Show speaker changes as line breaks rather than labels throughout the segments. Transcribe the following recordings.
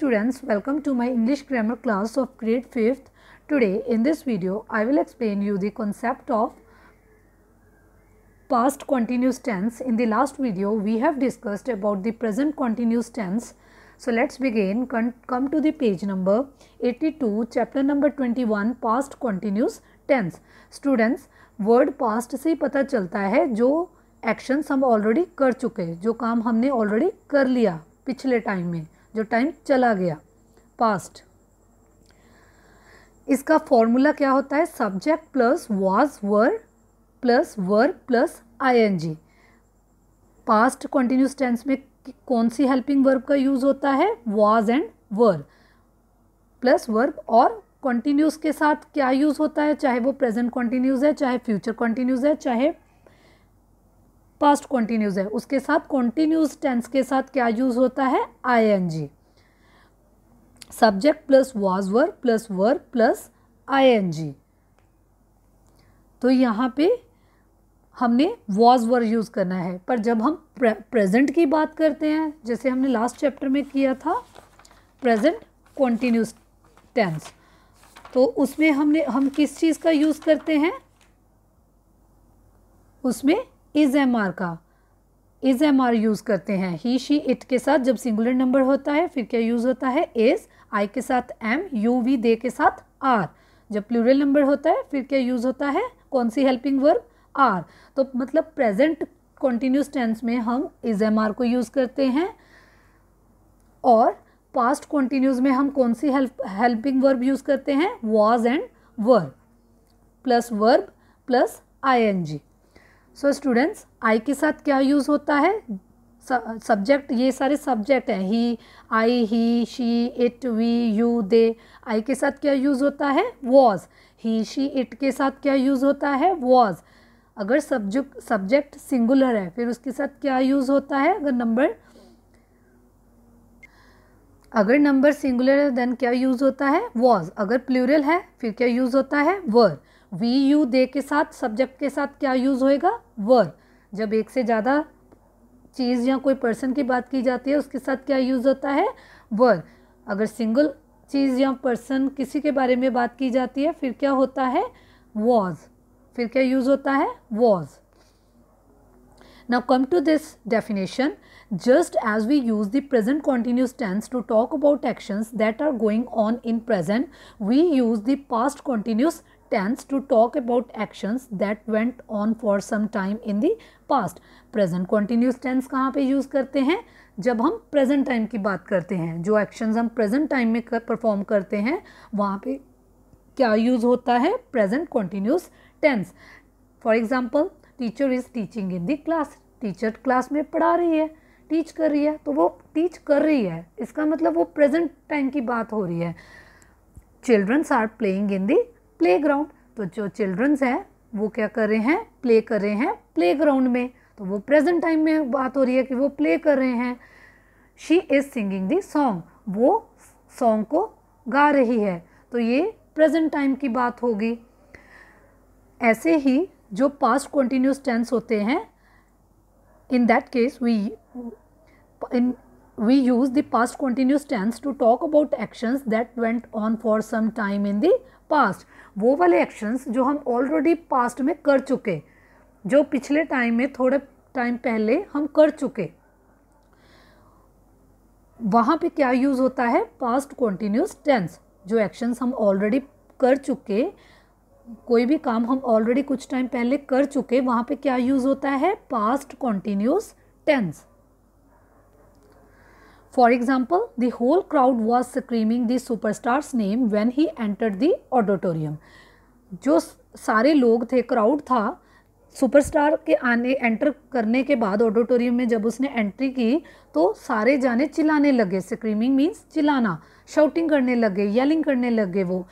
students welcome to my english grammar class of grade 5th today in this video i will explain you the concept of past continuous tense in the last video we have discussed about the present continuous tense so let's begin Con come to the page number 82 chapter number 21 past continuous tense students word past se pata chalta hai jo actions hum already कर चुके jo kaam humne already kar liya पिछले time में जो time चला गया past इसका formula क्या होता है subject plus was were plus verb plus ING past continuous tense में कौन सी हेल्पिंग वर्ब का यूज होता है was and were plus verb और कंटिन्यूस के साथ क्या यूज होता है चाहे वो प्रेजेंट कंटिन्यूस है चाहे फ्यूचर कंटिन्यूस है चाहे पास्ट कॉन्टीन्यूज़ है उसके साथ कॉन्टीन्यूज़ टेंस के साथ क्या यूज़ होता है I subject plus was work plus work plus I तो यहाँ पे हमने वॉज वर्क यूज़ करना है पर जब हम प्रेजेंट की बात करते हैं जैसे हमने लास्ट चैप्टर में किया था प्रेजेंट कॉन्टीन्यूस टेंस तो उसमें हमने हम किस चीज़ का यूज़ करते हैं उसमें इज़ एम आर का इज़ एम आर यूज़ करते हैं ही शी इट के साथ जब सिंगुलर नंबर होता है फिर क्या यूज़ होता है इज़ आई के साथ एम यू वी दे के साथ आर जब प्लूरल नंबर होता है फिर क्या यूज़ होता है कौन सी हेल्पिंग वर्ब आर तो मतलब प्रेजेंट कॉन्टीन्यूस टेंस में हम इज एम आर को यूज़ करते हैं और पास्ट कॉन्टीन्यूज में हम कौन सी हेल्प हेल्पिंग वर्ब यूज़ करते हैं was and verb plus verb plus I N G so students I के साथ क्या यूज़ होता है सब्जेक्ट ये सारे सब्जेक्ट हैं ही I he she it we you they I के साथ क्या यूज़ होता है वॉज ही शी इट के साथ क्या यूज़ होता है वॉज अगर सब्जेक्ट सब्जेक्ट सिंगुलर है फिर उसके साथ क्या यूज़ होता है अगर नंबर अगर नंबर सिंगुलर है देन क्या यूज़ होता है वॉज अगर प्लूरल है फिर क्या यूज़ होता है वर वी यू दे के साथ सब्जेक्ट के साथ क्या यूज़ होएगा वर जब एक से ज़्यादा चीज़ या कोई पर्सन की बात की जाती है उसके साथ क्या यूज़ होता है वर अगर सिंगल चीज़ या पर्सन किसी के बारे में बात की जाती है फिर क्या होता है वॉज फिर क्या यूज़ होता है was now come to this definition just as we use the present continuous tense to talk about actions that are going on in present we use the past continuous tense to talk about actions that went on for some time in the past. Present continuous tense कहाँ पे use करते हैं जब हम present time की बात करते हैं जो actions हम present time में कर, perform करते हैं वहाँ पे क्या use होता है present continuous tense. For example, teacher is teaching in the class. Teacher class में पढ़ा रही है टीच कर रही है तो वो टीच कर रही है इसका मतलब वो प्रेजेंट टाइम की बात हो रही है childrens are playing in the playground तो जो चिल्ड्रंस हैं वो क्या कर रहे हैं प्ले कर रहे हैं प्ले ग्राउंड में तो वो प्रेजेंट टाइम में बात हो रही है कि वो प्ले कर रहे हैं she is singing the song वो सॉन्ग को गा रही है तो ये प्रेजेंट टाइम की बात होगी ऐसे ही जो पास्ट कॉन्टीन्यूस टेंस होते हैं in that case we in we use the past continuous tense to talk about actions that went on for some time in the past वो वाले एक्शंस जो हम ऑलरेडी पास्ट में कर चुके जो पिछले टाइम में थोड़े टाइम पहले हम कर चुके वहाँ पे क्या यूज़ होता है पास्ट कॉन्टीन्यूस टेंस जो एक्शंस हम ऑलरेडी कर चुके कोई भी काम हम ऑलरेडी कुछ टाइम पहले कर चुके वहाँ पे क्या यूज़ होता है past continuous tense for example the whole crowd was screaming the super star's name when he enter the auditorium जो सारे लोग थे क्राउड था सुपरस्टार के आने एंटर करने के बाद ऑडिटोरियम में जब उसने एंट्री की तो सारे जाने चिल्लाने लगे स्क्रीमिंग मीन्स चिल्लाना शाउटिंग करने लगे येलिंग करने लगे वो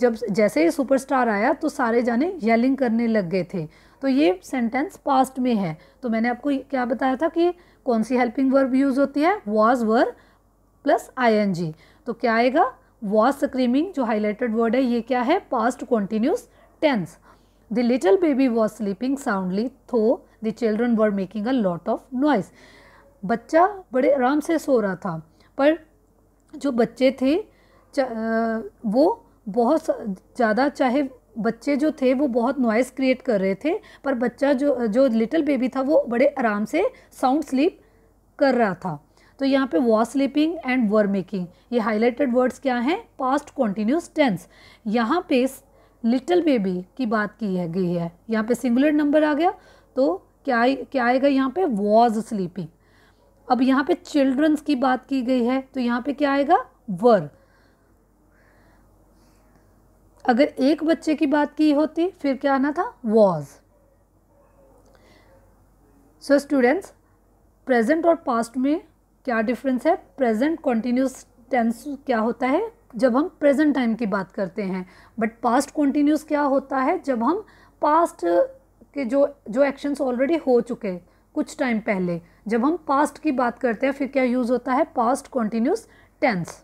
जब जैसे ही सुपरस्टार आया तो सारे जाने येलिंग करने लग गए थे तो ये सेंटेंस पास्ट में है तो मैंने आपको क्या बताया था कि कौन सी हेल्पिंग वर्ब यूज होती है वॉज वर प्लस आई तो क्या आएगा वॉज स्क्रीमिंग जो हाईलाइटेड वर्ड है ये क्या है past continuous tense the little baby was sleeping soundly though the children were making a lot of noise बच्चा बड़े आराम से सो रहा था पर जो बच्चे थे वो बहुत ज़्यादा चाहे बच्चे जो थे वो बहुत नॉइज़ क्रिएट कर रहे थे पर बच्चा जो जो लिटिल बेबी था वो बड़े आराम से साउंड स्लीप कर रहा था तो यहाँ पे was sleeping and were making ये हाईलाइटेड वर्ड्स क्या हैं पास्ट कॉन्टीन्यूस टेंस यहाँ पे लिटिल बेबी की बात की है गई है यहाँ पे सिंगुलर नंबर आ गया तो क्या क्या आएगा यहाँ पे वॉज स्लीपिंग अब यहाँ पे चिल्ड्रंस की बात की गई है तो यहाँ पे क्या आएगा वर अगर एक बच्चे की बात की होती फिर क्या आना था वॉज सो स्टूडेंट्स प्रेजेंट और पास्ट में क्या डिफरेंस है प्रेजेंट कॉन्टीन्यूस टेंस क्या होता है जब हम प्रेजेंट टाइम की बात करते हैं बट पास्ट कॉन्टीन्यूस क्या होता है जब हम पास्ट के जो जो एक्शंस ऑलरेडी हो चुके कुछ टाइम पहले जब हम पास्ट की बात करते हैं फिर क्या यूज़ होता है पास्ट कॉन्टीन्यूस टेंस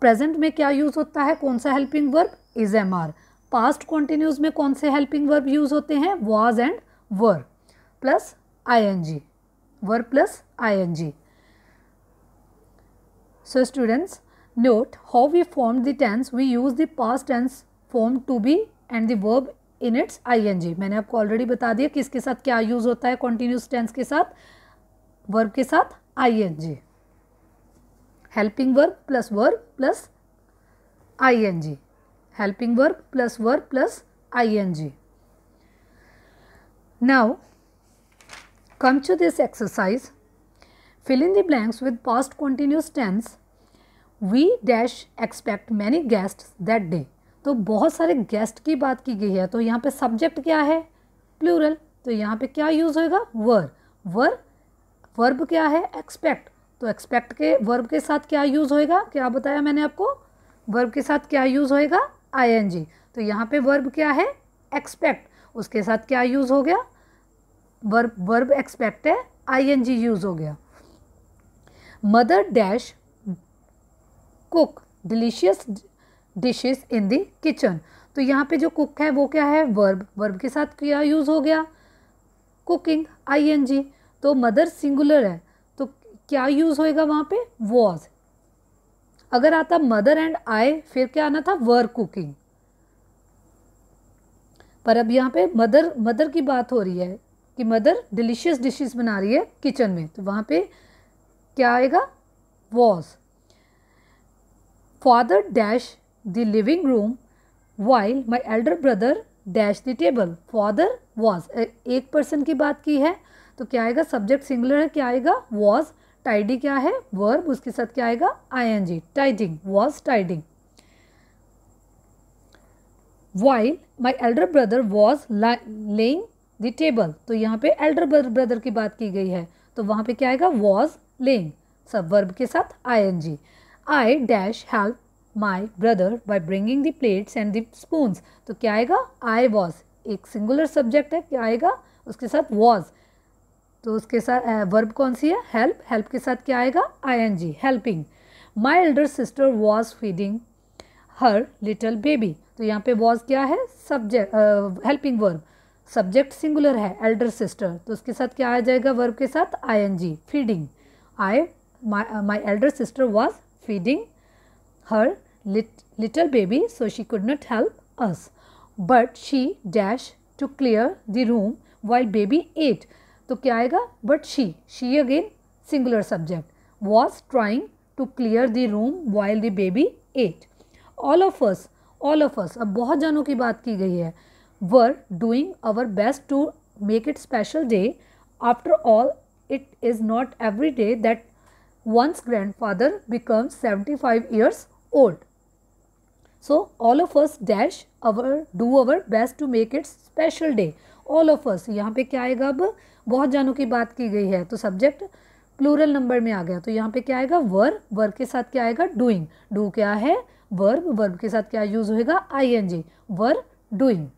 प्रेजेंट में क्या यूज़ होता है कौन सा helping verb is am are past continuous में कौन से हेल्पिंग वर्ब यूज होते हैं was and were plus I N G were plus I N G so students note how we form the tense we use the past tense form to be and the verb in its I N G मैंने आपको already बता दिया किसके साथ क्या use होता है continuous tense के साथ वर्ब के साथ I N G helping verb plus verb plus I N G helping verb plus verb plus ing. Now, come to this exercise. Fill in the blanks with past continuous tense. We dash expect many guests that day. तो बहुत सारे guest की बात की गई है तो यहाँ पे सब्जेक्ट क्या है प्लूरल तो यहाँ पे क्या यूज़ होएगा वर वर वर्ब क्या है एक्सपेक्ट तो एक्सपेक्ट के वर्ब के साथ क्या यूज़ होएगा क्या बताया मैंने आपको वर्ब के साथ क्या यूज़ होएगा आई तो यहाँ पे वर्ब क्या है एक्सपेक्ट उसके साथ क्या यूज़ हो गया वर्ब वर्ब एक्सपेक्ट है आई यूज़ हो गया mother dash cook delicious dishes in the kitchen तो यहाँ पे जो कुक है वो क्या है वर्ब वर्ब के साथ क्या यूज़ हो गया कुकिंग आई तो मदर सिंगुलर है तो क्या यूज़ होएगा वहाँ पे वॉज अगर आता मदर एंड आई फिर क्या आना था वर कुकिंग पर अब यहाँ पे मदर मदर की बात हो रही है कि मदर डिलीशियस डिशेस बना रही है किचन में तो वहाँ पे क्या आएगा was father dash the living room while my elder brother dash the table father was एक पर्सन की बात की है तो क्या आएगा सब्जेक्ट सिंगुलर है क्या आएगा वॉज टाइडी क्या है वर्ब उसके साथ क्या आएगा G tidying was tidying while my elder brother was laying the table तो यहाँ पे एल्डर ब्रदर की बात की गई है तो वहाँ पे क्या आएगा वॉज लेइंग सब वर्ब के साथ I N G I dash help my brother by bringing the plates and the spoons तो क्या आएगा आई वॉज एक सिंगुलर सब्जेक्ट है क्या आएगा उसके साथ वॉज तो उसके साथ वर्ब कौन सी है हेल्प हेल्प के साथ क्या आएगा I N G helping my elder sister was feeding her little baby तो यहाँ पे वॉज क्या है subject helping verb subject singular है एल्डर सिस्टर तो उसके साथ क्या आ जाएगा वर्ब के साथ I N G feeding I my elder sister was feeding her little baby so she could not help us but she dash to clear the room while baby ate तो क्या आएगा but she she again singular subject was trying to clear the room while the baby ate all of us all of us अब बहुत जनों की बात की गई है were doing our best to make it special day after all it is not every day that once grand father become seventy five years old so all of us dash our do our best to make it special day all of us यहाँ पे क्या आएगा अब बहुत जानों की बात की गई है तो सब्जेक्ट प्लूरल नंबर में आ गया तो यहाँ पे क्या आएगा वर्ब वर्ब के साथ क्या आएगा डूइंग डू क्या है वर्ब वर्ब के साथ क्या यूज होएगा I N G were doing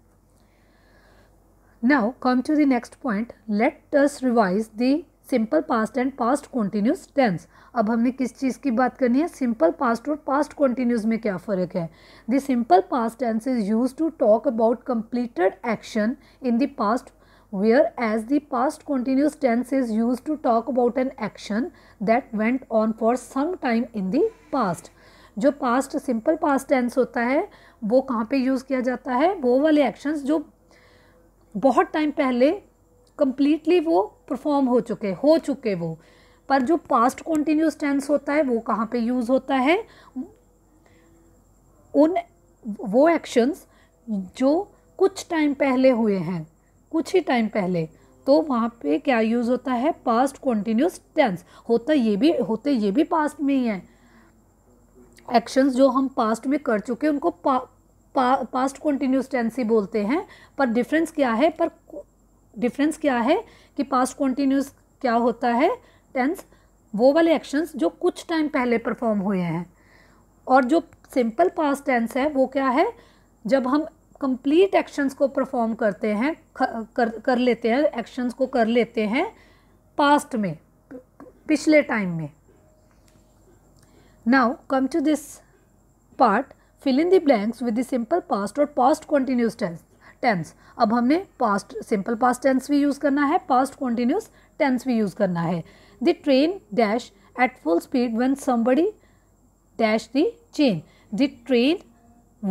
now come to the next point let us revise the simple past and past continuous tense अब हमने किस चीज़ की बात करनी है सिंपल पास्ट और पास्ट कॉन्टीन्यूस में क्या फ़र्क है the simple past tense is use to talk about completed action in the past where as the past continuous tense is use to talk about an action that went on for some time in the past जो past simple past tense होता है वो कहाँ पे use किया जाता है वो वाले एक्शंस जो बहुत टाइम पहले कम्प्लीटली वो परफॉर्म हो चुके हो चुके वो पर जो पास्ट कॉन्टीन्यूस टेंस होता है वो कहाँ पे यूज़ होता है उन वो एक्शंस जो कुछ टाइम पहले हुए हैं कुछ ही टाइम पहले तो वहाँ पे क्या यूज़ होता है पास्ट कॉन्टीन्यूस टेंस होता ये भी होते ये भी पास्ट में ही है एक्शंस जो हम पास्ट में कर चुके उनको पा, पा, पास्ट कॉन्टीन्यूस टेंस ही बोलते हैं पर डिफरेंस क्या है पर डिफरेंस क्या है कि पास्ट कॉन्टीन्यूस क्या होता है टेंस वो वाले एक्शंस जो कुछ टाइम पहले परफॉर्म हुए हैं और जो सिंपल पास्ट टेंस है वो क्या है जब हम कंप्लीट एक्शंस को परफॉर्म करते हैं कर कर लेते हैं एक्शंस को कर लेते हैं पास्ट में पिछले टाइम में now come to this part fill in the blanks with the simple past और पास्ट कॉन्टीन्यूस टेंस टेंस अब हमने पास्ट सिंपल पास्ट टेंस भी यूज़ करना है पास्ट कॉन्टीन्यूस टेंस भी यूज़ करना है the train dash at full speed when somebody dash the chain the train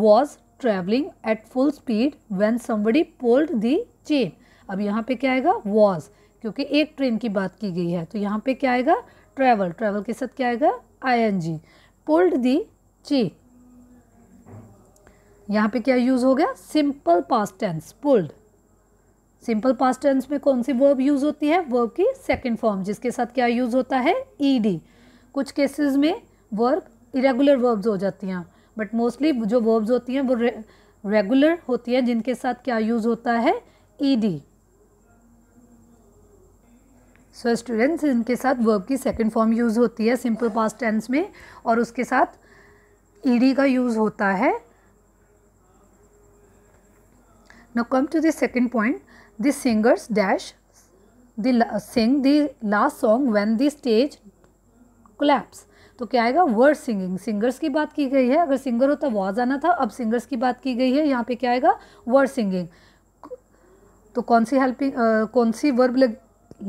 was travelling at full speed when somebody pulled the chain अब यहाँ पे क्या आएगा वॉज क्योंकि एक ट्रेन की बात की गई है तो यहाँ पे क्या आएगा ट्रैवल ट्रैवल के साथ क्या आएगा I N G pulled the chain यहाँ पे क्या यूज़ हो गया simple past tense pulled simple past tense में कौन सी वर्ब यूज़ होती है वर्ब की सेकंड फॉर्म जिसके साथ क्या यूज़ होता है ईडी कुछ केसेस में वर्ब इरेगुलर वर्ब्स हो जाती हैं बट मोस्टली जो वर्ब्स होती हैं वो रेगुलर होती हैं जिनके साथ क्या यूज़ होता है ईडी सो स्टूडेंट्स इनके साथ वर्ब की सेकंड फॉर्म यूज़ होती है सिंपल पास्ट टेंस में और उसके साथ ईडी का यूज़ होता है Now come to the second point. The singers dash the uh, sing the last song when the stage collapse. तो क्या आएगा वर्ड सिंगिंग सिंगर्स की बात की गई है अगर सिंगर होता तो आवाज़ आना था अब सिंगर्स की बात की गई है यहाँ पे क्या आएगा वर्ड सिंगिंग तो कौन सी हेल्पिंग कौन सी वर्ब लग,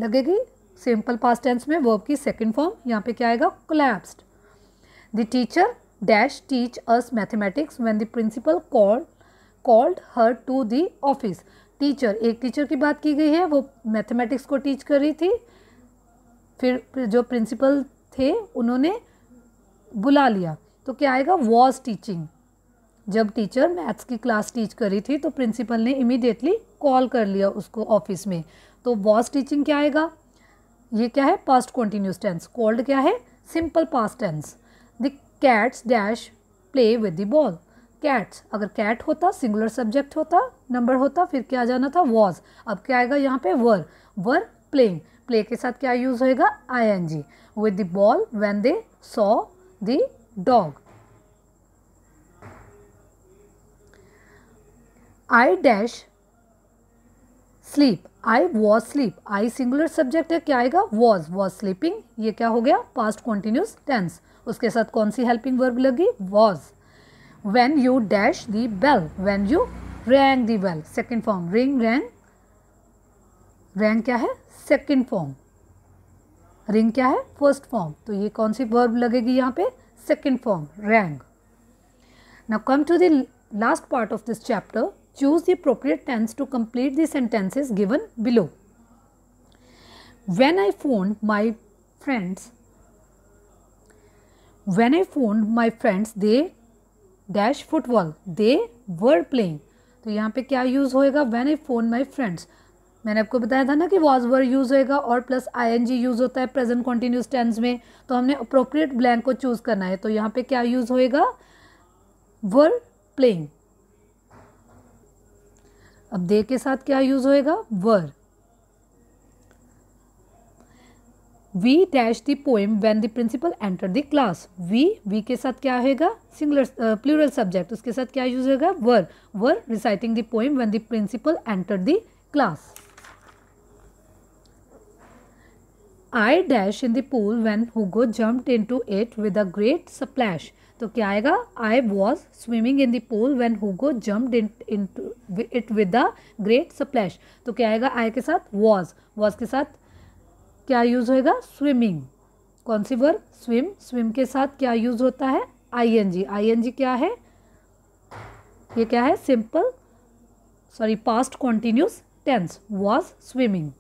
लगेगी सिंपल पास्ट टेंस में वर्ब की सेकंड फॉर्म यहाँ पे क्या आएगा collapsed the teacher dash teach us mathematics when the principal called called her to the office teacher एक टीचर की बात की गई है वो मैथमेटिक्स को टीच कर रही थी फिर जो प्रिंसिपल थे उन्होंने बुला लिया तो क्या आएगा वॉज टीचिंग जब टीचर मैथ्स की क्लास टीच कर रही थी तो प्रिंसिपल ने इमीडिएटली कॉल कर लिया उसको ऑफिस में तो वॉज टीचिंग क्या आएगा ये क्या है पास्ट कॉन्टीन्यूस टेंस कॉल्ड क्या है simple past tense the cats dash play with the ball cats अगर कैट होता सिंगुलर सब्जेक्ट होता नंबर होता फिर क्या जाना था वॉज अब क्या आएगा यहाँ पे वर वर प्लेइंग प्ले के साथ क्या यूज होएगा I N G with the ball when they saw the dog I dash sleep I was sleep I singular subject है क्या आएगा वॉज वॉज स्लीपिंग ये क्या हो गया पास्ट कॉन्टिन्यूस टेंस उसके साथ कौन सी हेल्पिंग वर्ब लगी was when you dash the bell, when you rang the bell. Second form ring, rang. Rang क्या है Second form. ring क्या है first form तो ये कौन सी verb लगेगी यहाँ पे second form rang now come to the last part of this chapter choose the appropriate tense to complete the sentences given below. When I phoned my friends, when I phoned my friends, they dash football they were playing तो यहाँ पे क्या use होएगा when I phone my friends मैंने आपको बताया था ना कि वॉज वर यूज़ होएगा और प्लस आईएनजी यूज़ होता है प्रेजेंट कॉन्टीन्यूस टेंस में तो हमने अप्रोप्रिएट ब्लैंक को चूज़ करना है तो यहाँ पे क्या यूज़ होएगा वर प्लेइंग अब दे के साथ क्या यूज़ होएगा were we dash the poem when the principal enter the class we we के साथ क्या होगा सिंगुलर प्लूरल सब्जेक्ट उसके साथ क्या यूज होगा were were reciting the poem when the principal enter the class I dash in the pool when Hugo in to it with a great splash तो क्या आएगा I was swimming in the pool jump Hugo in to it with a great splash तो क्या आएगा आई के साथ was was के साथ क्या यूज़ होएगा स्विमिंग कौन सी वर्ब स्विम स्विम के साथ क्या यूज़ होता है आईएनजी आईएनजी क्या है ये क्या है simple sorry past continuous tense was swimming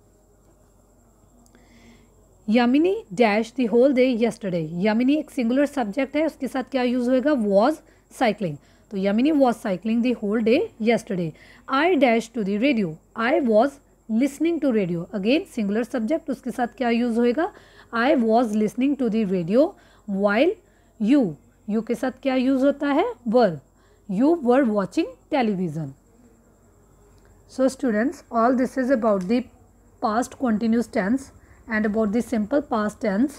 Yamini dash the whole day yesterday Yamini एक सिंगुलर सब्जेक्ट है उसके साथ क्या यूज़ होएगा वॉज साइकिलिंग तो Yamini was cycling the whole day yesterday I dash to the radio I was listening to radio again singular subject उसके साथ क्या यूज होएगा I was listening to the radio while you you के साथ क्या use होता है वर you were watching television so students all this is about the past continuous tense and about the simple past tense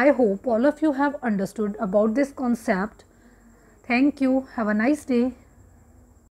i hope all of you have understood about this concept thank you have a nice day